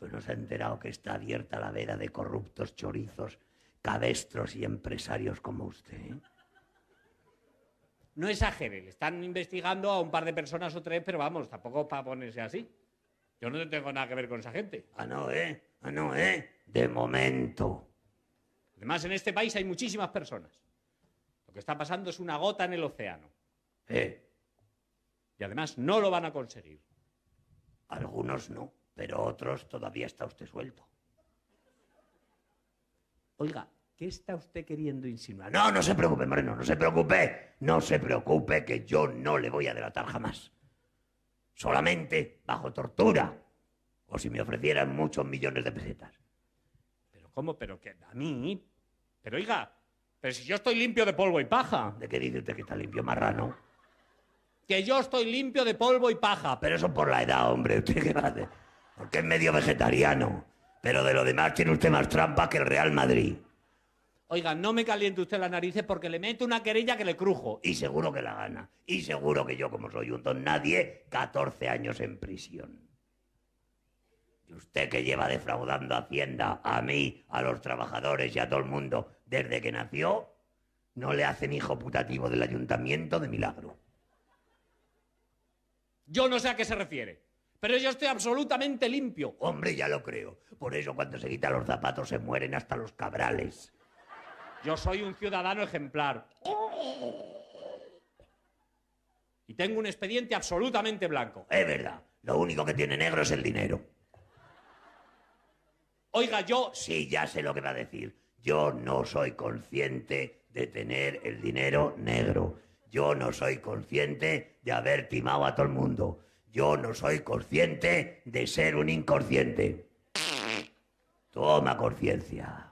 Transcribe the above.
pues no se ha enterado que está abierta la veda de corruptos chorizos, cabestros y empresarios como usted. ¿eh? No exagere, le están investigando a un par de personas o tres, pero vamos, tampoco para ponerse así. Yo no tengo nada que ver con esa gente. Ah, no, ¿eh? Ah, no, ¿eh? De momento. Además, en este país hay muchísimas personas. Lo que está pasando es una gota en el océano. ¿Eh? Y además no lo van a conseguir. Algunos no pero otros todavía está usted suelto. Oiga, ¿qué está usted queriendo insinuar? No, no se preocupe, Moreno, no se preocupe, no se preocupe que yo no le voy a delatar jamás. Solamente bajo tortura, o si me ofrecieran muchos millones de pesetas. Pero ¿cómo? Pero que a mí... Pero oiga, pero si yo estoy limpio de polvo y paja. ¿De qué dice usted que está limpio, marrano? Que yo estoy limpio de polvo y paja. Pero eso por la edad, hombre. ¿Usted qué va a hacer? porque es medio vegetariano. Pero de lo demás tiene usted más trampa que el Real Madrid. Oiga, no me caliente usted las narices porque le meto una querella que le crujo. Y seguro que la gana. Y seguro que yo, como soy un don nadie, 14 años en prisión. Y usted que lleva defraudando a Hacienda, a mí, a los trabajadores y a todo el mundo desde que nació, no le hacen hijo putativo del ayuntamiento de milagro. Yo no sé a qué se refiere. Pero yo estoy absolutamente limpio. Hombre, ya lo creo. Por eso cuando se quitan los zapatos se mueren hasta los cabrales. Yo soy un ciudadano ejemplar. Y tengo un expediente absolutamente blanco. Es verdad. Lo único que tiene negro es el dinero. Oiga, yo... Sí, ya sé lo que va a decir. Yo no soy consciente de tener el dinero negro. Yo no soy consciente de haber timado a todo el mundo yo no soy consciente de ser un inconsciente. Toma conciencia.